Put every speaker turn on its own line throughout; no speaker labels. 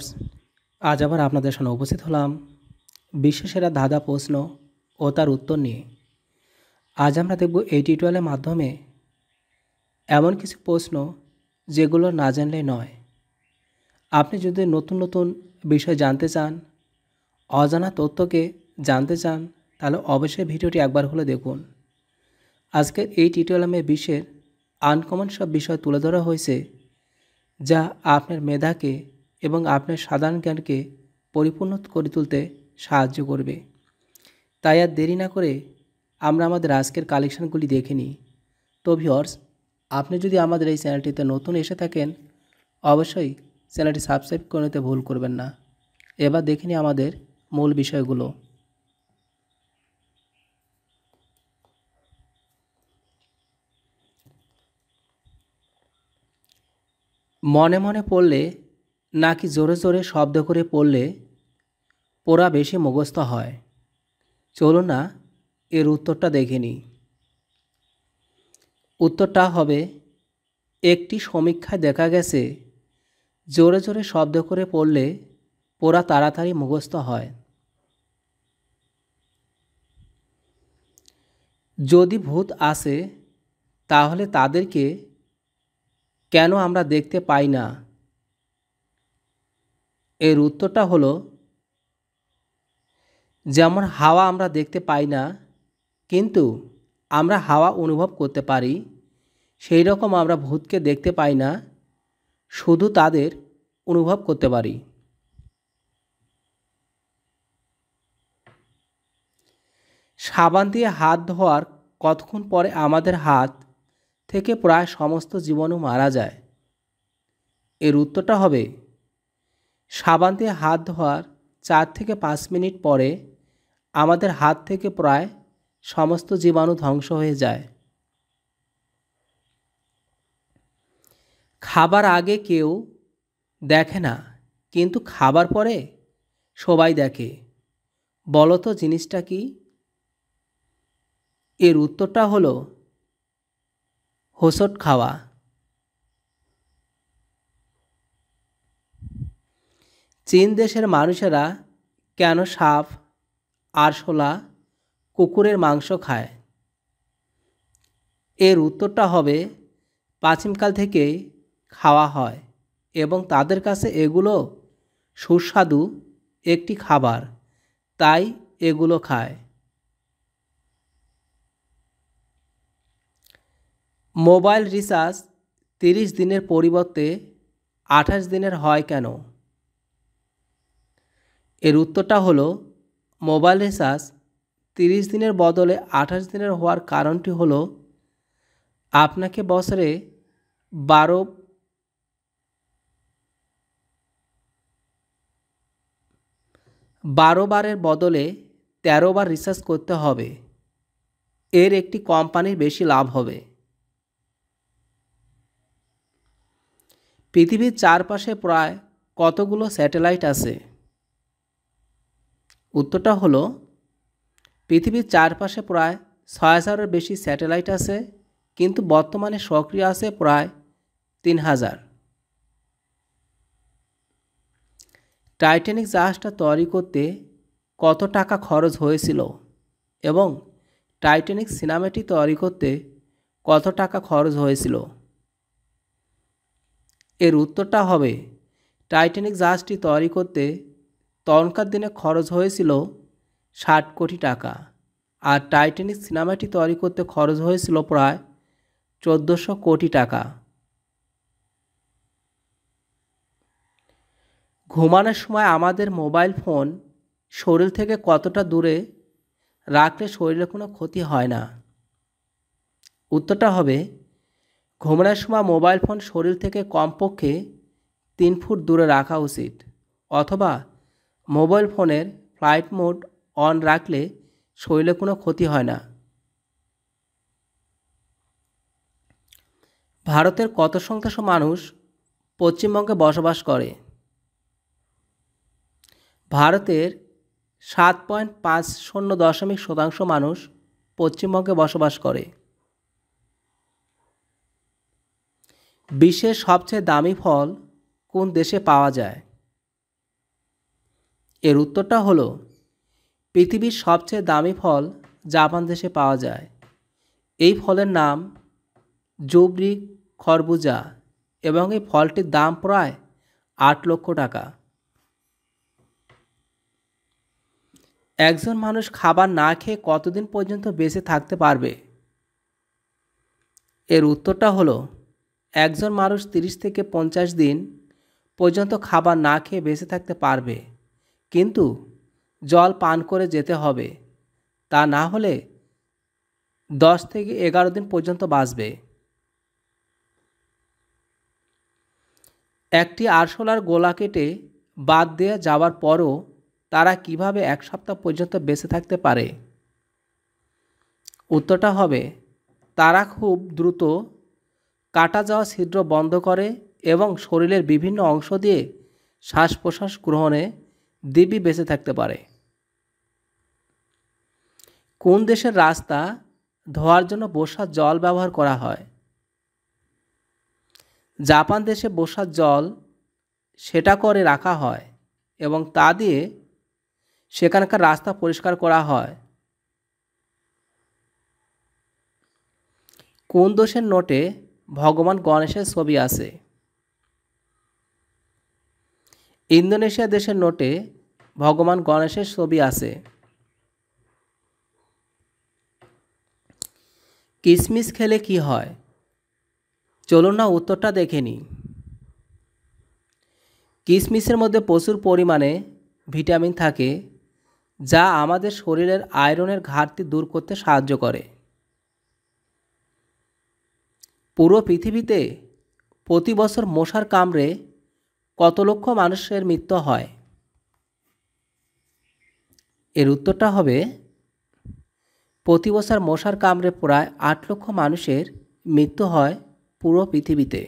viewers আজ আবার আপনাদের সামনে উপস্থিত হলাম বিশেষেরা ধাঁধা প্রশ্ন ও তার উত্তর নিয়ে আজ আমরা দেখব এই টিউটোরিয়ালের মাধ্যমে এমন কিছু প্রশ্ন যেগুলো না জানলে নয় আপনি যদি নতুন নতুন বিষয় জানতে চান অজানা তথ্যকে জানতে চান তাহলে অবশ্যই ভিডিওটি একবার হলে দেখুন আজকের এই টিউটোরিয়ালে বিশ্বের আনকমন সব বিষয় তুলে ধরা হয়েছে যা আপনার মেধাকে এবং আপনার সাধারণ জ্ঞানকে পরিপূর্ণ করে তুলতে সাহায্য করবে তাই আর দেরি না করে আমরা আমাদের আজকের কালেকশানগুলি দেখে নিই তো ভিওর্স আপনি যদি আমাদের এই চ্যানেলটিতে নতুন এসে থাকেন অবশ্যই চ্যানেলটি সাবস্ক্রাইব করে নিতে ভুল করবেন না এবার দেখে নিই আমাদের মূল বিষয়গুলো মনে মনে পড়লে নাকি জোরে জোরে শব্দ করে পড়লে পোড়া বেশি মুখস্থ হয় চলো না এর উত্তরটা দেখে নিই উত্তরটা হবে একটি সমীক্ষায় দেখা গেছে জোরে জোরে শব্দ করে পড়লে পোড়া তাড়াতাড়ি মুখস্থ হয় যদি ভূত আসে তাহলে তাদেরকে কেন আমরা দেখতে পাই না এর উত্তরটা হলো যেমন হাওয়া আমরা দেখতে পাই না কিন্তু আমরা হাওয়া অনুভব করতে পারি সেই রকম আমরা ভূতকে দেখতে পাই না শুধু তাদের অনুভব করতে পারি সাবান দিয়ে হাত ধোয়ার কতক্ষণ পরে আমাদের হাত থেকে প্রায় সমস্ত জীবাণু মারা যায় এর উত্তরটা হবে সাবান দিয়ে হাত ধোয়ার চার থেকে পাঁচ মিনিট পরে আমাদের হাত থেকে প্রায় সমস্ত জীবাণু ধ্বংস হয়ে যায় খাবার আগে কেউ দেখে না কিন্তু খাবার পরে সবাই দেখে বলো তো জিনিসটা কি এর উত্তরটা হলো হোসট খাওয়া চীন দেশের মানুষেরা কেন সাপ আরশোলা কুকুরের মাংস খায় এর উত্তরটা হবে প্রাচীনকাল থেকে খাওয়া হয় এবং তাদের কাছে এগুলো সুস্বাদু একটি খাবার তাই এগুলো খায় মোবাইল রিচার্জ তিরিশ দিনের পরিবর্তে আঠাশ দিনের হয় কেন এর উত্তরটা হলো মোবাইল রিচার্জ তিরিশ দিনের বদলে আঠাশ দিনের হওয়ার কারণটি হলো আপনাকে বছরে বারো বারো বারের বদলে তেরো বার রিচার্জ করতে হবে এর একটি কোম্পানির বেশি লাভ হবে পৃথিবীর চারপাশে প্রায় কতগুলো স্যাটেলাইট আছে উত্তরটা হলো পৃথিবীর চারপাশে প্রায় ছয় হাজারের বেশি স্যাটেলাইট আছে কিন্তু বর্তমানে সক্রিয় আছে প্রায় তিন হাজার টাইটানিক জাহাজটা তৈরি করতে কত টাকা খরচ হয়েছিল এবং টাইটানিক সিনেমাটি তৈরি করতে কত টাকা খরচ হয়েছিল এর উত্তরটা হবে টাইটানিক জাহাজটি তৈরি করতে তখনকার দিনে খরচ হয়েছিল ষাট কোটি টাকা আর টাইটানিক সিনেমাটি তৈরি করতে খরচ হয়েছিল প্রায় চোদ্দোশো কোটি টাকা ঘুমানোর সময় আমাদের মোবাইল ফোন শরীর থেকে কতটা দূরে রাখলে শরীরে কোনো ক্ষতি হয় না উত্তরটা হবে ঘুমানোর সময় মোবাইল ফোন শরীর থেকে কমপক্ষে তিন ফুট দূরে রাখা উচিত অথবা মোবাইল ফোনের ফ্লাইট মোড অন রাখলে শরীরে কোনো ক্ষতি হয় না ভারতের কত সংখ্যক মানুষ পশ্চিমবঙ্গে বসবাস করে ভারতের সাত পয়েন্ট পাঁচ শূন্য দশমিক শতাংশ মানুষ পশ্চিমবঙ্গে বসবাস করে বিশ্বের সবচেয়ে দামি ফল কোন দেশে পাওয়া যায় এর উত্তরটা হলো পৃথিবীর সবচেয়ে দামি ফল জাপান দেশে পাওয়া যায় এই ফলের নাম জুবরি খরবুজা এবং এই ফলটির দাম প্রায় আট লক্ষ টাকা একজন মানুষ খাবার না খেয়ে কতদিন পর্যন্ত বেঁচে থাকতে পারবে এর উত্তরটা হলো একজন মানুষ তিরিশ থেকে পঞ্চাশ দিন পর্যন্ত খাবার না খেয়ে বেঁচে থাকতে পারবে কিন্তু জল পান করে যেতে হবে তা না হলে দশ থেকে এগারো দিন পর্যন্ত বাঁচবে একটি আরশোলার গোলা কেটে বাদ দেওয়া যাওয়ার পরও তারা কিভাবে এক সপ্তাহ পর্যন্ত বেঁচে থাকতে পারে উত্তরটা হবে তারা খুব দ্রুত কাটা যাওয়া ছিদ্র বন্ধ করে এবং শরীরের বিভিন্ন অংশ দিয়ে শ্বাস প্রশ্বাস গ্রহণে দেবী বেঁচে থাকতে পারে কোন দেশের রাস্তা ধোয়ার জন্য বসার জল ব্যবহার করা হয় জাপান দেশে বসার জল সেটা করে রাখা হয় এবং তা দিয়ে সেখানকার রাস্তা পরিষ্কার করা হয় কোন দোষের নোটে ভগবান গণেশের ছবি আছে ইন্দোনেশিয়া দেশের নোটে ভগবান গণেশের ছবি আছে কিসমিস খেলে কি হয় চলুন না উত্তরটা দেখে নিই কিসমিসের মধ্যে প্রচুর পরিমাণে ভিটামিন থাকে যা আমাদের শরীরের আয়রনের ঘাটতি দূর করতে সাহায্য করে পুরো পৃথিবীতে প্রতি বছর মশার কামড়ে কত লক্ষ মানুষের মৃত্যু হয় এর উত্তরটা হবে প্রতি বছর মশার কামড়ে প্রায় আট লক্ষ মানুষের মৃত্যু হয় পুরো পৃথিবীতে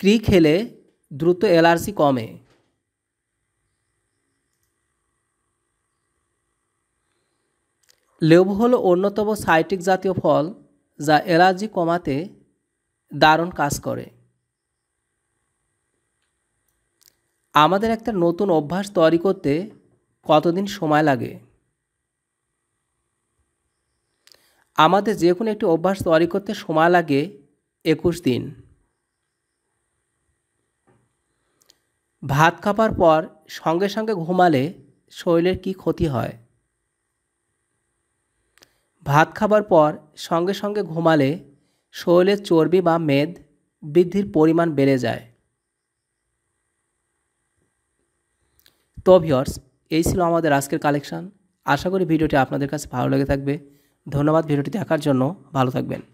ক্রি খেলে দ্রুত এলার্জি কমে লেবু হলো অন্যতম সাইটিক জাতীয় ফল যা অ্যালার্জি কমাতে দারুণ কাজ করে আমাদের একটা নতুন অভ্যাস তৈরি করতে কতদিন সময় লাগে আমাদের যে কোনো একটি অভ্যাস তৈরি করতে সময় লাগে একুশ দিন ভাত খাবার পর সঙ্গে সঙ্গে ঘুমালে শরীরের কি ক্ষতি হয় ভাত খাবার পর সঙ্গে সঙ্গে ঘুমালে শরীরে চর্বি বা মেদ বৃদ্ধির পরিমাণ বেড়ে যায় তো ভিওর্স এই ছিল আমাদের আজকের কালেকশান আশা করি ভিডিওটি আপনাদের কাছে ভালো লেগে থাকবে ধন্যবাদ ভিডিওটি দেখার জন্য ভালো থাকবেন